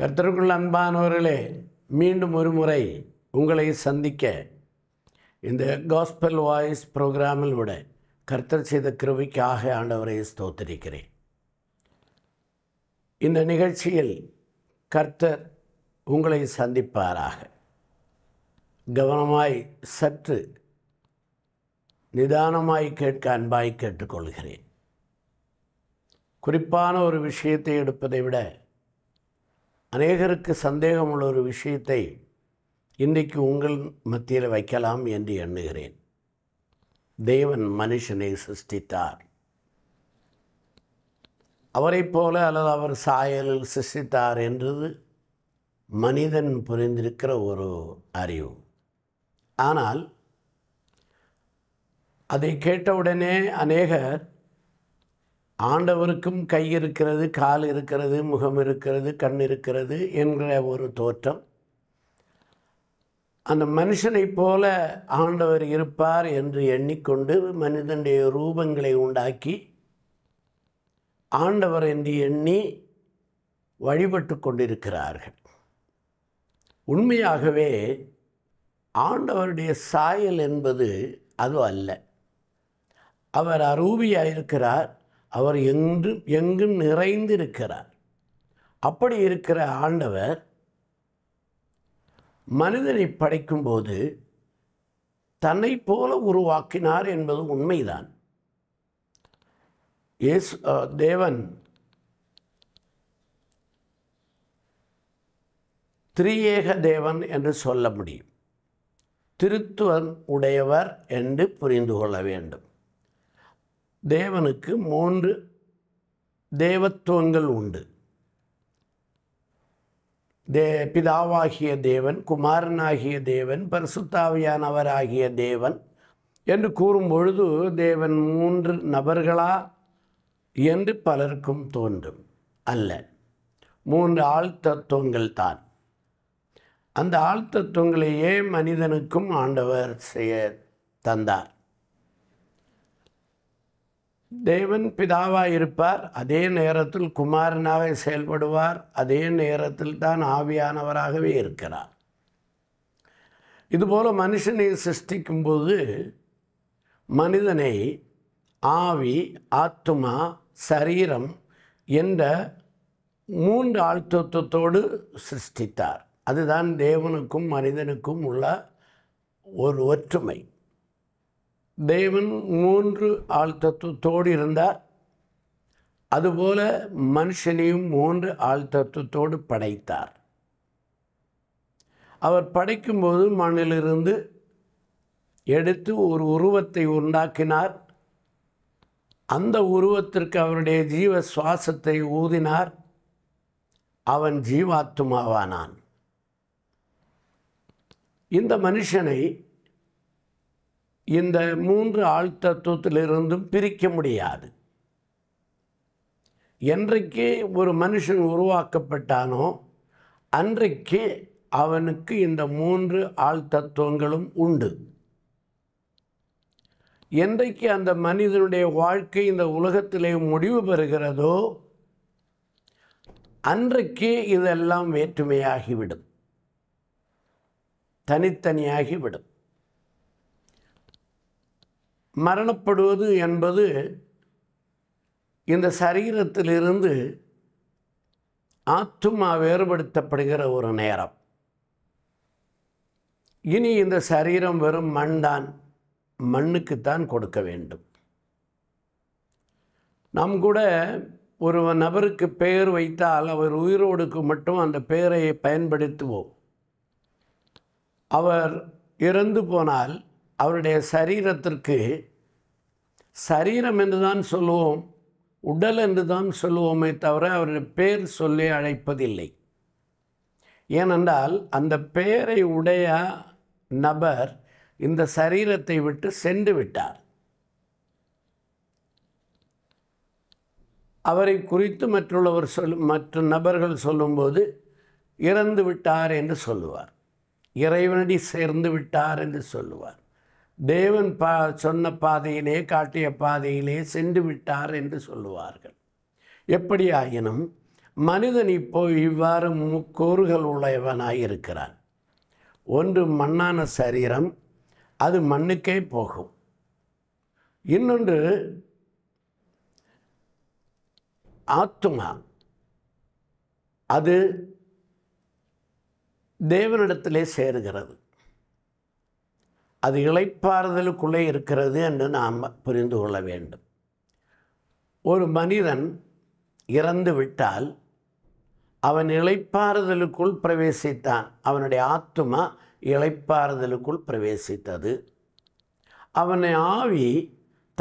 கர்த்தருக்குள் அன்பானவர்களே மீண்டும் ஒரு முறை உங்களை சந்திக்க இந்த காஸ்பல் வாய்ஸ் ப்ரோக்ராமில் விட கர்த்தர் செய்த கிருவிக்காக ஆண்டவரை ஸ்தோத்திருக்கிறேன் இந்த நிகழ்ச்சியில் கர்த்தர் உங்களை சந்திப்பாராக கவனமாய் சற்று நிதானமாய் கேட்க அன்பாய் கேட்டுக்கொள்கிறேன் குறிப்பான ஒரு விஷயத்தை எடுப்பதை விட அநேகருக்கு சந்தேகம் உள்ள ஒரு விஷயத்தை இன்றைக்கு உங்கள் மத்தியில் வைக்கலாம் என்று எண்ணுகிறேன் தேவன் மனுஷனை சிருஷ்டித்தார் அவரைப் போல அல்லது அவர் சாயலில் சிருஷ்டித்தார் என்றது மனிதன் புரிந்திருக்கிற ஒரு அறிவு ஆனால் அதை கேட்டவுடனே அநேகர் ஆண்டவருக்கும் கை இருக்கிறது கால் இருக்கிறது முகம் இருக்கிறது கண் இருக்கிறது என்கிற ஒரு தோற்றம் அந்த மனுஷனைப் போல ஆண்டவர் இருப்பார் என்று எண்ணிக்கொண்டு மனிதனுடைய ரூபங்களை உண்டாக்கி ஆண்டவர் என்று எண்ணி வழிபட்டு கொண்டிருக்கிறார்கள் உண்மையாகவே ஆண்டவருடைய சாயல் என்பது அது அல்ல அவர் அரூபியாக இருக்கிறார் அவர் எங்கும் எங்கும் நிறைந்திருக்கிறார் அப்படி இருக்கிற ஆண்டவர் மனிதனை படைக்கும்போது தன்னை போல உருவாக்கினார் என்பது உண்மைதான் இயேசு தேவன் திரியேக தேவன் என்று சொல்ல முடியும் திருத்துவன் உடையவர் என்று புரிந்து கொள்ள வேண்டும் தேவனுக்கு மூன்று தேவத்துவங்கள் உண்டு தே பிதாவாகிய தேவன் குமாரனாகிய தேவன் பரிசுத்தாவியானவராகிய தேவன் என்று கூறும் பொழுது தேவன் மூன்று நபர்களா என்று பலருக்கும் தோன்றும் அல்ல மூன்று ஆழ்த்தத்துவங்கள் தான் அந்த ஆழ்த்தத்துவங்களையே மனிதனுக்கும் ஆண்டவர் செய்ய தந்தார் தேவன் பிதாவாக இருப்பார் அதே நேரத்தில் குமாரனாக செயல்படுவார் அதே நேரத்தில் தான் ஆவியானவராகவே இருக்கிறார் இதுபோல் மனுஷனை சிருஷ்டிக்கும்போது மனிதனை ஆவி ஆத்மா சரீரம் என்ற மூன்று ஆழ்த்தத்துவத்தோடு சிருஷ்டித்தார் அதுதான் தேவனுக்கும் மனிதனுக்கும் உள்ள ஒரு ஒற்றுமை தேவன் மூன்று ஆள் தத்துவத்தோடு இருந்தார் அதுபோல மனுஷனையும் மூன்று ஆள் தத்துவத்தோடு படைத்தார் அவர் படைக்கும்போது மண்ணிலிருந்து எடுத்து ஒரு உருவத்தை உண்டாக்கினார் அந்த உருவத்திற்கு அவருடைய ஜீவ சுவாசத்தை ஊதினார் அவன் ஜீவாத்துமாவானான் இந்த மனுஷனை இந்த மூன்று ஆழ்தத்துவத்திலிருந்தும் பிரிக்க முடியாது என்றைக்கு ஒரு மனுஷன் உருவாக்கப்பட்டானோ அன்றைக்கு அவனுக்கு இந்த மூன்று ஆழ்தத்துவங்களும் உண்டு என்றைக்கு அந்த மனிதனுடைய வாழ்க்கை இந்த உலகத்திலே முடிவு பெறுகிறதோ அன்றைக்கு இதெல்லாம் வேற்றுமையாகிவிடும் தனித்தனியாகிவிடும் மரணப்படுவது என்பது இந்த சரீரத்திலிருந்து ஆத்துமா வேறுபடுத்தப்படுகிற ஒரு நேரம் இனி இந்த சரீரம் வெறும் மண் தான் மண்ணுக்குத்தான் கொடுக்க வேண்டும் நம் கூட ஒரு நபருக்கு பெயர் வைத்தால் அவர் உயிரோடுக்கு மட்டும் அந்த பெயரை பயன்படுத்துவோம் அவர் இறந்து போனால் அவருடைய சரீரத்திற்கு சரீரம் என்று தான் சொல்லுவோம் உடல் என்று தான் சொல்லுவோமே தவிர அவருடைய பேர் சொல்லி அழைப்பதில்லை ஏனென்றால் அந்த பெயரை உடைய நபர் இந்த சரீரத்தை விட்டு சென்று விட்டார் அவரை குறித்து மற்றுள்ளவர் சொல் மற்ற நபர்கள் சொல்லும்போது இறந்து விட்டார் என்று சொல்லுவார் இறைவனடி சேர்ந்து விட்டார் என்று சொல்லுவார் தேவன் பா சொன்ன பாதையிலே காட்டிய பாதையிலே சென்று விட்டார் என்று சொல்லுவார்கள் எப்படி மனிதன் இப்போ இவ்வாறு முக்கோறுகள் இருக்கிறான் ஒன்று மண்ணான சரீரம் அது மண்ணுக்கே போகும் இன்னொன்று ஆத்துமா அது தேவனிடத்திலே சேருகிறது அது இழைப்பாறுதலுக்குள்ளே இருக்கிறது என்று நாம் புரிந்து கொள்ள வேண்டும் ஒரு மனிதன் இறந்து விட்டால் அவன் இழைப்பாறுதலுக்குள் பிரவேசித்தான் அவனுடைய ஆத்துமா இழைப்பாறுதலுக்குள் பிரவேசித்தது அவனை ஆவி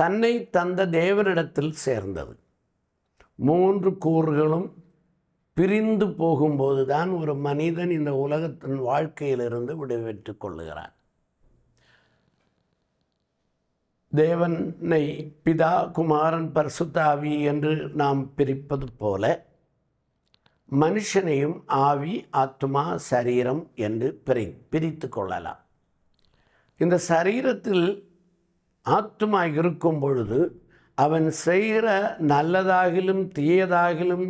தன்னை தந்த தேவனிடத்தில் சேர்ந்தது மூன்று கூறுகளும் பிரிந்து போகும்போது தான் ஒரு மனிதன் இந்த உலகத்தின் வாழ்க்கையிலிருந்து விடுவித்துக் கொள்ளுகிறான் தேவனை பிதா குமாரன் பரிசுத்தாவி என்று நாம் பிரிப்பது போல மனுஷனையும் ஆவி ஆத்மா சரீரம் என்று பிரி பிரித்து கொள்ளலாம் இந்த சரீரத்தில் ஆத்மா இருக்கும் பொழுது அவன் செய்கிற நல்லதாகிலும் தீயதாகிலும்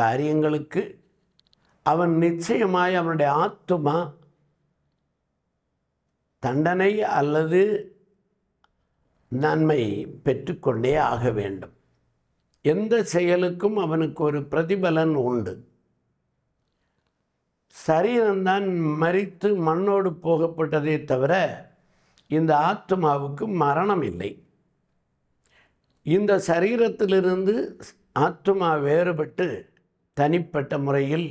காரியங்களுக்கு அவன் நிச்சயமாய் அவனுடைய ஆத்மா தண்டனை அல்லது நன்மை பெற்றுக்கொண்டே ஆக வேண்டும் எந்த செயலுக்கும் அவனுக்கு ஒரு பிரதிபலன் உண்டு சரீரம்தான் மறித்து மண்ணோடு போகப்பட்டதே தவிர இந்த ஆத்மாவுக்கு மரணம் இல்லை இந்த சரீரத்திலிருந்து ஆத்மா வேறுபட்டு தனிப்பட்ட முறையில்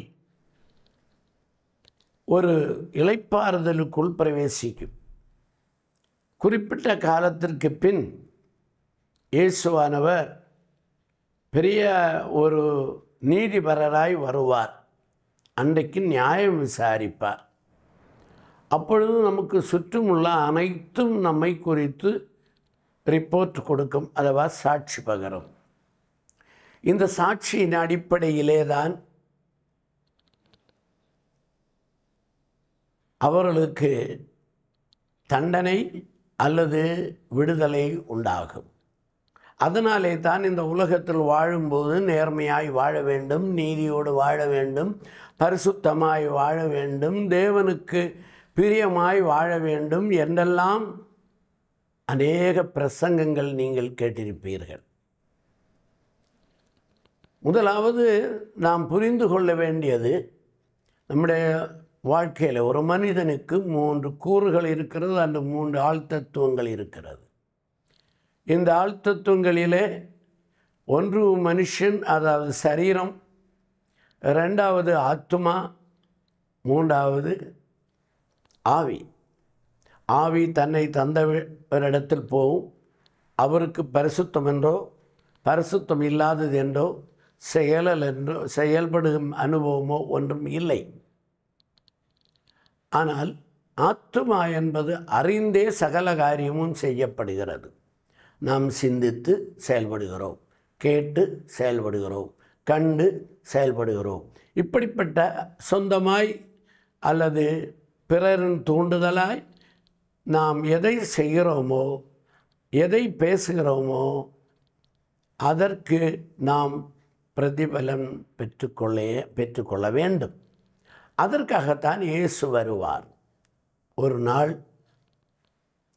ஒரு இலைப்பாறுதலுக்குள் பிரவேசிக்கும் குறிப்பிட்ட காலத்திற்கு பின் இயேசுவானவர் பெரிய ஒரு நீதிபரராய் வருவார் அன்றைக்கு நியாயம் விசாரிப்பார் அப்பொழுது நமக்கு உள்ள அனைத்தும் நம்மை குறித்து ரிப்போர்ட் கொடுக்கும் அதுவா சாட்சி பகரும் இந்த சாட்சியின் அடிப்படையிலே தான் அவர்களுக்கு தண்டனை அல்லது விடுதலை உண்டாகும் அதனாலே தான் இந்த உலகத்தில் வாழும்போது நேர்மையாய் வாழ வேண்டும் நீதியோடு வாழ வேண்டும் பரிசுத்தமாய் வாழ வேண்டும் தேவனுக்கு பிரியமாய் வாழ வேண்டும் என்றெல்லாம் அநேக பிரசங்கங்கள் நீங்கள் கேட்டிருப்பீர்கள் முதலாவது நாம் புரிந்து கொள்ள வேண்டியது நம்முடைய வாழ்க்கையில் ஒரு மனிதனுக்கு மூன்று கூறுகள் இருக்கிறது அந்த மூன்று ஆழ்த்தத்துவங்கள் இருக்கிறது இந்த ஆழ்த்தத்துவங்களிலே ஒன்று மனுஷன் அதாவது சரீரம் ரெண்டாவது ஆத்மா மூன்றாவது ஆவி ஆவி தன்னை தந்தவரிடத்தில் போகும் அவருக்கு பரிசுத்தம் என்றோ பரிசுத்தம் இல்லாதது என்றோ செயலல் என்றோ செயல்படும் அனுபவமோ ஒன்றும் இல்லை ஆனால் ஆத்துமா என்பது அறிந்தே சகல காரியமும் செய்யப்படுகிறது நாம் சிந்தித்து செயல்படுகிறோம் கேட்டு செயல்படுகிறோம் கண்டு செயல்படுகிறோம் இப்படிப்பட்ட சொந்தமாய் அல்லது பிறரின் தூண்டுதலாய் நாம் எதை செய்கிறோமோ எதை பேசுகிறோமோ அதற்கு நாம் பிரதிபலன் பெற்றுக்கொள்ள பெற்றுக்கொள்ள வேண்டும் அதற்காகத்தான் இயேசு வருவார் ஒரு நாள்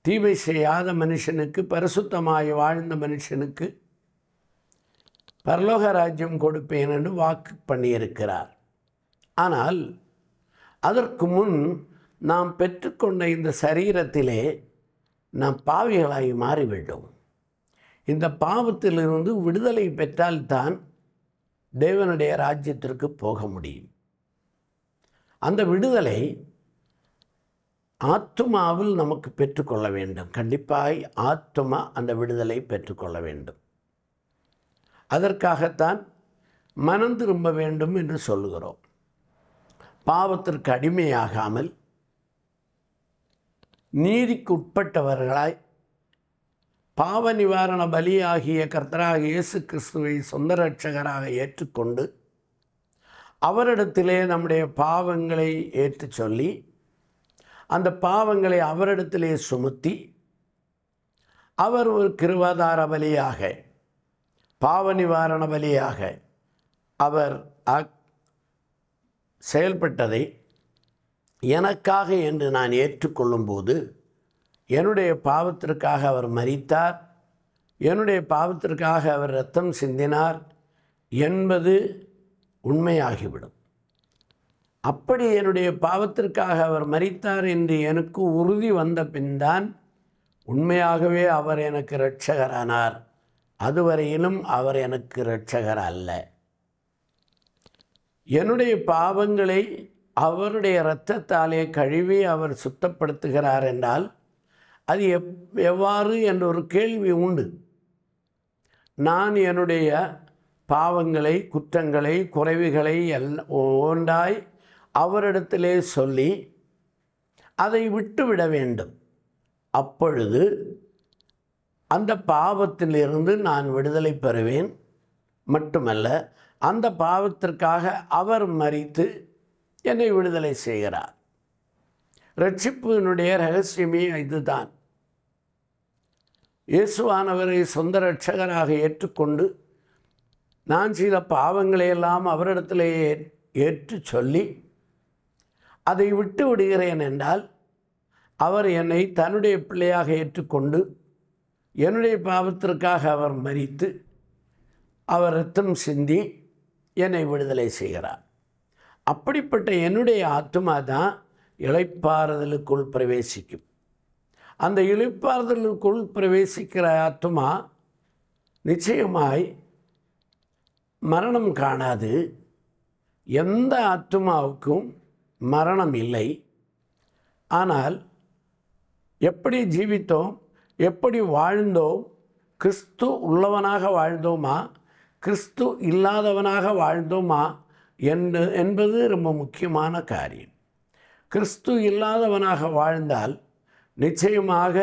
தீமை செய்யாத மனுஷனுக்கு பரிசுத்தமாய் வாழ்ந்த மனுஷனுக்கு பரலோக ராஜ்யம் கொடுப்பேன் என்று வாக்கு பண்ணியிருக்கிறார் ஆனால் அதற்கு முன் நாம் பெற்றுக்கொண்ட இந்த சரீரத்திலே நாம் பாவிகளாகி மாறிவிட்டோம் இந்த பாவத்திலிருந்து விடுதலை பெற்றால்தான் தேவனுடைய ராஜ்யத்திற்கு போக முடியும் அந்த விடுதலை ஆத்மாவில் நமக்கு பெற்றுக்கொள்ள வேண்டும் கண்டிப்பாய் ஆத்மா அந்த விடுதலை பெற்றுக்கொள்ள வேண்டும் அதற்காகத்தான் மனம் திரும்ப வேண்டும் என்று சொல்லுகிறோம் பாவத்திற்கு அடிமையாகாமல் நீதிக்கு உட்பட்டவர்களாய் பாவ நிவாரண பலியாகிய கர்த்தராக இயேசு கிறிஸ்துவை சொந்த ரட்சகராக ஏற்றுக்கொண்டு அவரிடத்திலே நம்முடைய பாவங்களை ஏற்று சொல்லி அந்த பாவங்களை அவரிடத்திலே சுமத்தி அவர் ஒரு கிருவாதார பலியாக பாவ நிவாரண பலியாக அவர் செயல்பட்டதை எனக்காக என்று நான் ஏற்றுக்கொள்ளும்போது என்னுடைய பாவத்திற்காக அவர் மறித்தார் என்னுடைய பாவத்திற்காக அவர் ரத்தம் சிந்தினார் என்பது உண்மையாகிவிடும் அப்படி என்னுடைய பாவத்திற்காக அவர் மறித்தார் என்று எனக்கு உறுதி வந்த பின்தான் உண்மையாகவே அவர் எனக்கு இரட்சகரானார் அதுவரையிலும் அவர் எனக்கு இரட்சகர் அல்ல என்னுடைய பாவங்களை அவருடைய இரத்தத்தாலே கழுவி அவர் சுத்தப்படுத்துகிறார் என்றால் அது எவ் எவ்வாறு என்ற ஒரு கேள்வி உண்டு நான் என்னுடைய பாவங்களை குற்றங்களை குறைவுகளை எல் ஒன்றாய் அவரிடத்திலே சொல்லி அதை விட்டுவிட வேண்டும் அப்பொழுது அந்த பாவத்திலிருந்து நான் விடுதலை பெறுவேன் மட்டுமல்ல அந்த பாவத்திற்காக அவர் மறித்து என்னை விடுதலை செய்கிறார் ரட்சிப்பினுடைய ரகசியமே இதுதான் இயேசுவானவரை சொந்த ரட்சகராக ஏற்றுக்கொண்டு நான் செய்த பாவங்களையெல்லாம் அவரிடத்திலேயே ஏற்று சொல்லி அதை விட்டு விடுகிறேன் என்றால் அவர் என்னை தன்னுடைய பிள்ளையாக ஏற்றுக்கொண்டு என்னுடைய பாவத்திற்காக அவர் மறித்து அவர் ரத்தம் சிந்தி என்னை விடுதலை செய்கிறார் அப்படிப்பட்ட என்னுடைய ஆத்மா தான் இழைப்பாறுதலுக்குள் பிரவேசிக்கும் அந்த இழைப்பாறுதலுக்குள் பிரவேசிக்கிற ஆத்மா நிச்சயமாய் மரணம் காணாது எந்த ஆத்மாவுக்கும் மரணம் இல்லை ஆனால் எப்படி ஜீவித்தோம் எப்படி வாழ்ந்தோம் கிறிஸ்து உள்ளவனாக வாழ்ந்தோமா கிறிஸ்து இல்லாதவனாக வாழ்ந்தோமா என்று என்பது ரொம்ப முக்கியமான காரியம் கிறிஸ்து இல்லாதவனாக வாழ்ந்தால் நிச்சயமாக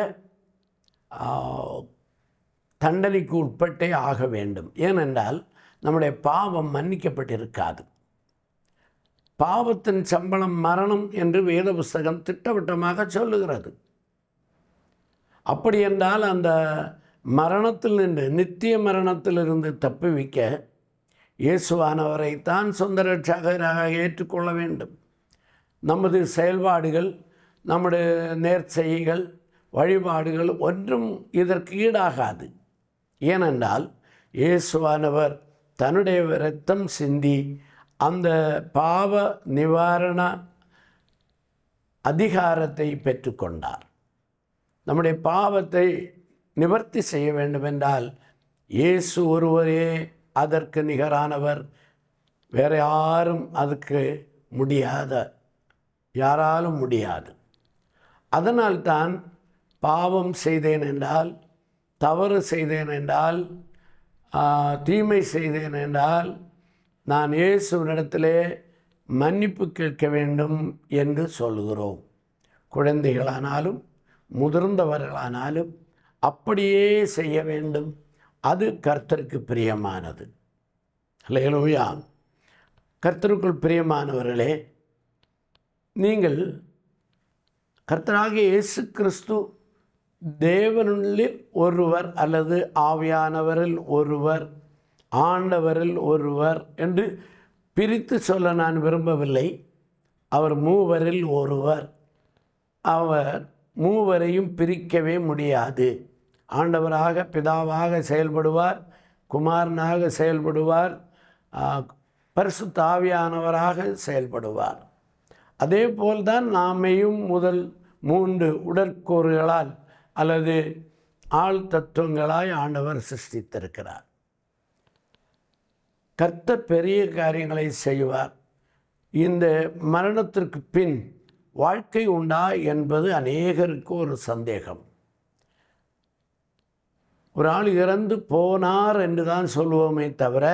தண்டனைக்கு உட்பட்டே ஆக வேண்டும் ஏனென்றால் நம்முடைய பாவம் மன்னிக்கப்பட்டிருக்காது பாவத்தின் சம்பளம் மரணம் என்று வேத புஸ்தகம் திட்டவட்டமாக சொல்லுகிறது அப்படி என்றால் அந்த மரணத்தில் நின்று நித்திய மரணத்திலிருந்து தப்புவிக்க இயேசுவானவரை தான் சொந்த ரட்சகராக ஏற்றுக்கொள்ள வேண்டும் நமது செயல்பாடுகள் நம்முடைய நேர்ச்செய்கள் வழிபாடுகள் ஒன்றும் இதற்கு ஈடாகாது ஏனென்றால் இயேசுவானவர் தன்னுடைய ரத்தம் சிந்தி அந்த பாவ நிவாரண அதிகாரத்தை பெற்றுக்கொண்டார் நம்முடைய பாவத்தை நிவர்த்தி செய்ய வேண்டுமென்றால் இயேசு ஒருவரே அதற்கு நிகரானவர் வேறு யாரும் அதுக்கு முடியாத யாராலும் முடியாது அதனால்தான் பாவம் செய்தேன் என்றால் தவறு செய்தேன் என்றால் தீமை செய்தேன் என்றால் நான் இடத்திலே மன்னிப்பு கேட்க வேண்டும் என்று சொல்கிறோம் குழந்தைகளானாலும் முதிர்ந்தவர்களானாலும் அப்படியே செய்ய வேண்டும் அது கர்த்தருக்கு பிரியமானது இல்லையலோயா கர்த்தருக்குள் பிரியமானவர்களே நீங்கள் கர்த்தராகிய இயேசு கிறிஸ்து தேவனுள்ளில் ஒருவர் அல்லது ஆவியானவரில் ஒருவர் ஆண்டவரில் ஒருவர் என்று பிரித்து சொல்ல நான் விரும்பவில்லை அவர் மூவரில் ஒருவர் அவர் மூவரையும் பிரிக்கவே முடியாது ஆண்டவராக பிதாவாக செயல்படுவார் குமாரனாக செயல்படுவார் பரிசு தாவியானவராக செயல்படுவார் அதே போல்தான் நாமையும் முதல் மூன்று உடற்கூறுகளால் அல்லது ஆள் தத்துவங்களாய் ஆண்டவர் சிருஷ்டித்திருக்கிறார் கர்த்த பெரிய காரியங்களை செய்வார் இந்த மரணத்திற்கு பின் வாழ்க்கை உண்டா என்பது அநேகருக்கு ஒரு சந்தேகம் ஒரு ஆள் இறந்து போனார் என்று தான் சொல்லுவோமே தவிர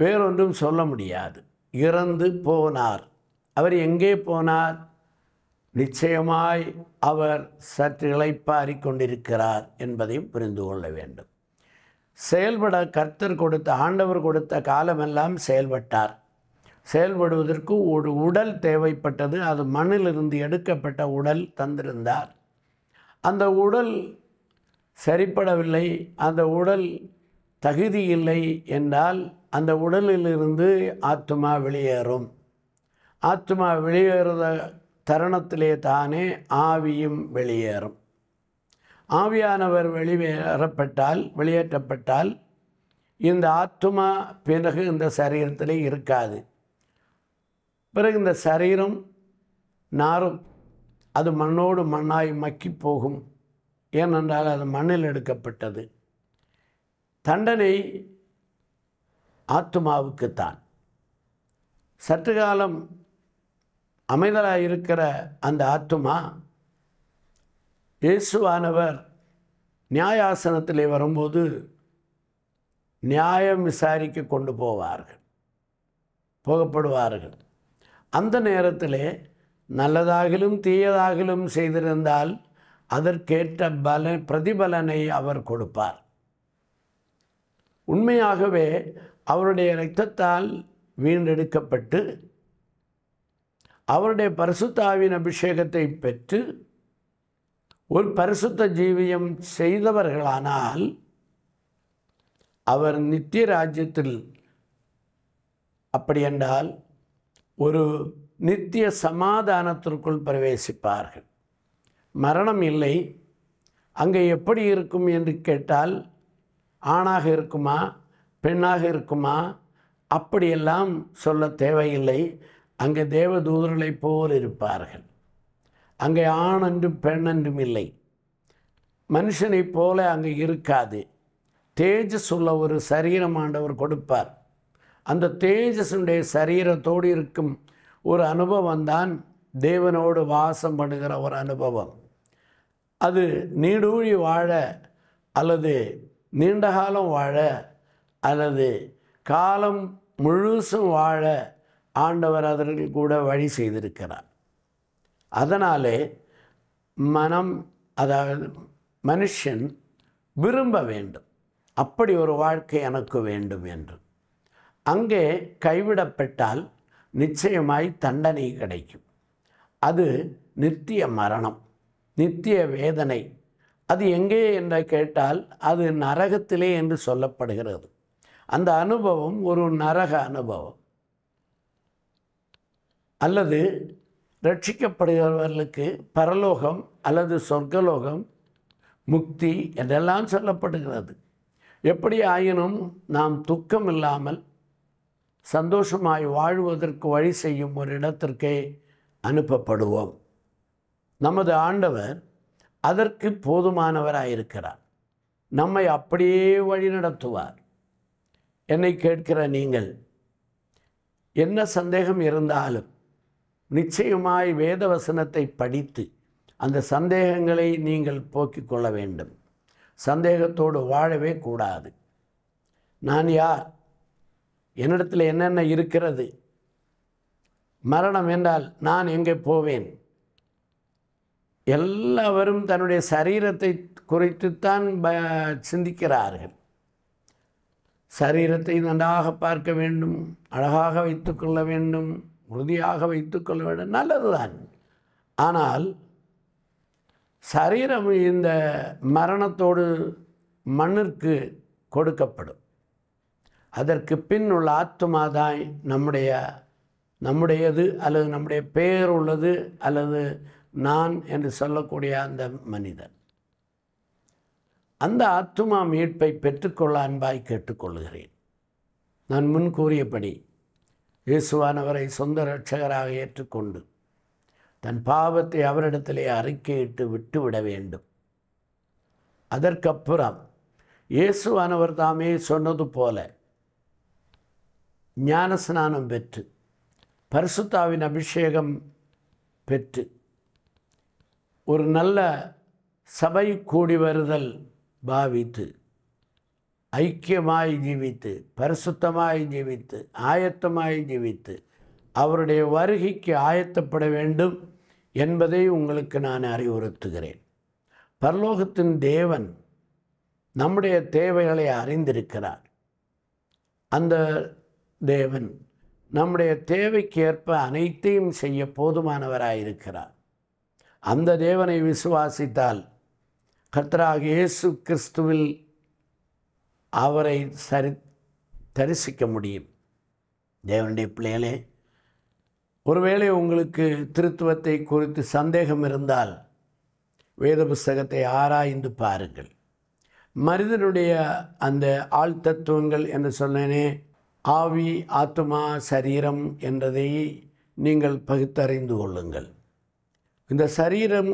வேறொன்றும் சொல்ல முடியாது இறந்து போனார் அவர் எங்கே போனார் நிச்சயமாய் அவர் சற்று இழைப்பாரி கொண்டிருக்கிறார் என்பதையும் புரிந்து கொள்ள வேண்டும் செயல்பட கர்த்தர் கொடுத்த ஆண்டவர் கொடுத்த காலமெல்லாம் செயல்பட்டார் செயல்படுவதற்கு ஒரு உடல் தேவைப்பட்டது அது மண்ணிலிருந்து எடுக்கப்பட்ட உடல் தந்திருந்தார் அந்த உடல் சரிப்படவில்லை அந்த உடல் தகுதி இல்லை என்றால் அந்த உடலிலிருந்து ஆத்மா வெளியேறும் ஆத்மா வெளியேறத தருணத்திலே தானே ஆவியும் வெளியேறும் ஆவியானவர் வெளியேறப்பட்டால் வெளியேற்றப்பட்டால் இந்த ஆத்மா பிறகு இந்த சரீரத்தில் இருக்காது பிறகு இந்த சரீரம் நாரும் அது மண்ணோடு மண்ணாய் மக்கி போகும் ஏனென்றால் அது மண்ணில் எடுக்கப்பட்டது தண்டனை ஆத்மாவுக்குத்தான் சற்று காலம் அமைதலாக இருக்கிற அந்த ஆத்துமா இயேசுவானவர் நியாயாசனத்தில் வரும்போது நியாயம் விசாரிக்க கொண்டு போவார்கள் போகப்படுவார்கள் அந்த நேரத்தில் நல்லதாகிலும் தீயதாகிலும் செய்திருந்தால் அதற்கேற்ற பல பிரதிபலனை அவர் கொடுப்பார் உண்மையாகவே அவருடைய இரத்தத்தால் வீண்டெடுக்கப்பட்டு அவருடைய பரிசுத்தாவின் அபிஷேகத்தை பெற்று ஒரு பரிசுத்த ஜீவியம் செய்தவர்களானால் அவர் நித்திய ராஜ்யத்தில் அப்படியென்றால் ஒரு நித்திய சமாதானத்திற்குள் பிரவேசிப்பார்கள் மரணம் இல்லை அங்கே எப்படி இருக்கும் என்று கேட்டால் ஆணாக இருக்குமா பெண்ணாக இருக்குமா அப்படியெல்லாம் சொல்ல தேவையில்லை அங்கே தேவதூதர்களைப் போல் இருப்பார்கள் அங்கே ஆண் என்றும் பெண் என்றும் இல்லை மனுஷனைப் போல அங்கே இருக்காது தேஜஸ் உள்ள ஒரு சரீரம் ஆண்டவர் கொடுப்பார் அந்த தேஜஸுடைய சரீரத்தோடு இருக்கும் ஒரு அனுபவம் தான் தேவனோடு வாசம் பண்ணுகிற ஒரு அனுபவம் அது நீடூழி வாழ அல்லது நீண்ட காலம் வாழ அல்லது காலம் முழுசும் வாழ ஆண்டவர் அதற்கு கூட வழி செய்திருக்கிறார் அதனாலே மனம் அதாவது மனுஷன் விரும்ப வேண்டும் அப்படி ஒரு வாழ்க்கை எனக்கு வேண்டும் என்று அங்கே கைவிடப்பட்டால் நிச்சயமாய் தண்டனை கிடைக்கும் அது நித்திய மரணம் நித்திய வேதனை அது எங்கே என்று கேட்டால் அது நரகத்திலே என்று சொல்லப்படுகிறது அந்த அனுபவம் ஒரு நரக அனுபவம் அல்லது ரட்சிக்கப்படுகிறவர்களுக்கு பரலோகம் அல்லது சொர்க்கலோகம் முக்தி என்றெல்லாம் சொல்லப்படுகிறது எப்படி ஆயினும் நாம் துக்கம் இல்லாமல் சந்தோஷமாய் வாழ்வதற்கு வழி செய்யும் ஒரு இடத்திற்கே அனுப்பப்படுவோம் நமது ஆண்டவர் அதற்கு போதுமானவராயிருக்கிறார் நம்மை அப்படியே வழிநடத்துவார் என்னை கேட்கிற நீங்கள் என்ன சந்தேகம் இருந்தாலும் நிச்சயமாய் வேத வசனத்தை படித்து அந்த சந்தேகங்களை நீங்கள் போக்கிக் கொள்ள வேண்டும் சந்தேகத்தோடு வாழவே கூடாது நான் யார் என்னிடத்தில் என்னென்ன இருக்கிறது மரணம் என்றால் நான் எங்கே போவேன் எல்லாவரும் தன்னுடைய சரீரத்தை குறித்துத்தான் ப சிந்திக்கிறார்கள் சரீரத்தை நன்றாக பார்க்க வேண்டும் அழகாக வைத்துக்கொள்ள வேண்டும் உறுதியாக வைத்துக்கொள்ள வேண்டும் நல்லதுதான் ஆனால் சரீரம் இந்த மரணத்தோடு மண்ணிற்கு கொடுக்கப்படும் அதற்கு பின் உள்ள ஆத்மா தான் நம்முடைய நம்முடையது அல்லது நம்முடைய பெயர் உள்ளது அல்லது நான் என்று சொல்லக்கூடிய அந்த மனிதன் அந்த ஆத்மா மீட்பை பெற்றுக்கொள்ள அன்பாய் கேட்டுக்கொள்கிறேன் நான் முன் கூறியபடி இயேசுவானவரை சொந்த இரட்சகராக ஏற்றுக்கொண்டு தன் பாவத்தை அவரிடத்திலே அறிக்கையிட்டு விட்டுவிட வேண்டும் அதற்கப்புறம் இயேசுவானவர் தாமே சொன்னது போல ஞானஸ்நானம் பெற்று பரிசுத்தாவின் அபிஷேகம் பெற்று ஒரு நல்ல சபை கூடி வருதல் பாவித்து ஐக்கியமாய் ஜீவித்து பரிசுத்தமாய் ஜீவித்து ஆயத்தமாய் ஜீவித்து அவருடைய வருகைக்கு ஆயத்தப்பட வேண்டும் என்பதை உங்களுக்கு நான் அறிவுறுத்துகிறேன் பரலோகத்தின் தேவன் நம்முடைய தேவைகளை அறிந்திருக்கிறார் அந்த தேவன் நம்முடைய தேவைக்கு ஏற்ப அனைத்தையும் செய்ய போதுமானவராயிருக்கிறார் அந்த தேவனை விசுவாசித்தால் கர்த்தராக இயேசு கிறிஸ்துவில் அவரை சரி தரிசிக்க முடியும் தேவனுடைய பிள்ளைகளே ஒருவேளை உங்களுக்கு திருத்துவத்தை குறித்து சந்தேகம் இருந்தால் வேத புஸ்தகத்தை ஆராய்ந்து பாருங்கள் மனிதனுடைய அந்த ஆள் தத்துவங்கள் என்று சொன்னேனே ஆவி ஆத்மா சரீரம் என்றதை நீங்கள் பகுத்தறிந்து கொள்ளுங்கள் இந்த சரீரம்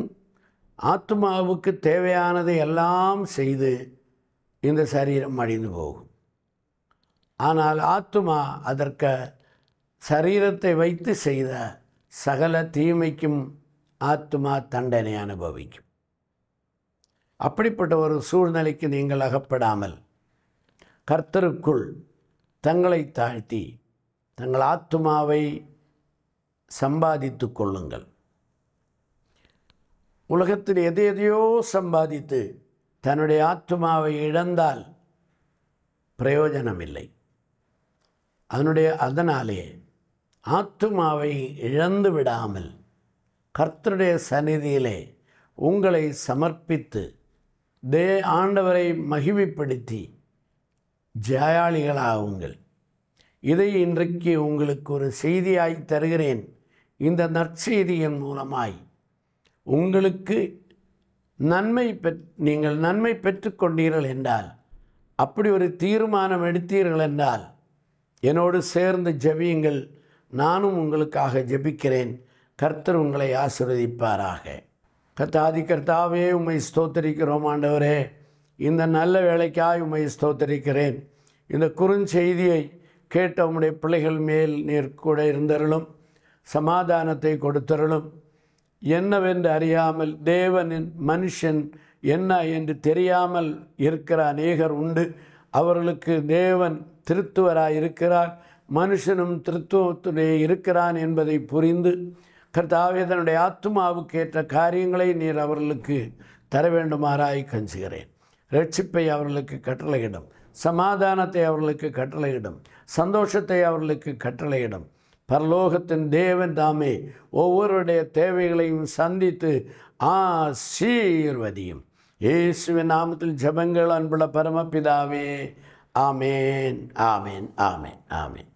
ஆத்மாவுக்கு தேவையானதை எல்லாம் செய்து இந்த சரீரம் அழிந்து போகும் ஆனால் ஆத்மா அதற்கு சரீரத்தை வைத்து செய்த சகல தீமைக்கும் ஆத்மா தண்டனை அனுபவிக்கும் அப்படிப்பட்ட ஒரு சூழ்நிலைக்கு நீங்கள் அகப்படாமல் கர்த்தருக்குள் தங்களை தாழ்த்தி தங்கள் ஆத்மாவை சம்பாதித்து கொள்ளுங்கள் உலகத்தில் எது எதையோ சம்பாதித்து தன்னுடைய ஆத்மாவை இழந்தால் பிரயோஜனம் இல்லை அதனுடைய அதனாலே ஆத்மாவை இழந்து விடாமல் கர்த்தருடைய சந்நிதியிலே உங்களை சமர்ப்பித்து தே ஆண்டவரை மகிமைப்படுத்தி ஜாயாளிகளாகுங்கள் இதை இன்றைக்கு உங்களுக்கு ஒரு செய்தியாய் தருகிறேன் இந்த நற்செய்தியின் மூலமாய் உங்களுக்கு நன்மை பெற் நீங்கள் நன்மை பெற்றுக்கொண்டீர்கள் என்றால் அப்படி ஒரு தீர்மானம் எடுத்தீர்கள் என்றால் என்னோடு சேர்ந்து ஜபியுங்கள் நானும் உங்களுக்காக ஜபிக்கிறேன் கர்த்தர் உங்களை ஆசிர்வதிப்பாராக கர்த்தாதி கர்த்தாவே உம்மை ஸ்தோத்தரிக்கிறோம் ஆண்டவரே இந்த நல்ல வேலைக்காய் உம்மை ஸ்தோத்தரிக்கிறேன் இந்த குறுஞ்செய்தியை கேட்ட உம்முடைய பிள்ளைகள் மேல் நீர் கூட இருந்தருளும் சமாதானத்தை கொடுத்தருளும் என்னவென்று அறியாமல் தேவனின் மனுஷன் என்ன என்று தெரியாமல் இருக்கிற அநேகர் உண்டு அவர்களுக்கு தேவன் திருத்துவராக இருக்கிறார் மனுஷனும் திருத்துவத்துடைய இருக்கிறான் என்பதை புரிந்து கர்த்தாவேதனுடைய ஆத்மாவுக்கு ஏற்ற காரியங்களை நீர் அவர்களுக்கு தர வேண்டுமாறாய் கஞ்சுகிறேன் ரட்சிப்பை அவர்களுக்கு கட்டளையிடும் சமாதானத்தை அவர்களுக்கு கட்டளையிடும் சந்தோஷத்தை அவர்களுக்கு கட்டளையிடும் பரலோகத்தின் தேவன் தாமே ஒவ்வொருடைய தேவைகளையும் சந்தித்து ஆசீர்வதியும் இயேசுவின் நாமத்தில் ஜபங்கள் அன்புள்ள பரமபிதாவே ஆமேன் ஆமேன் ஆமேன் ஆமேன்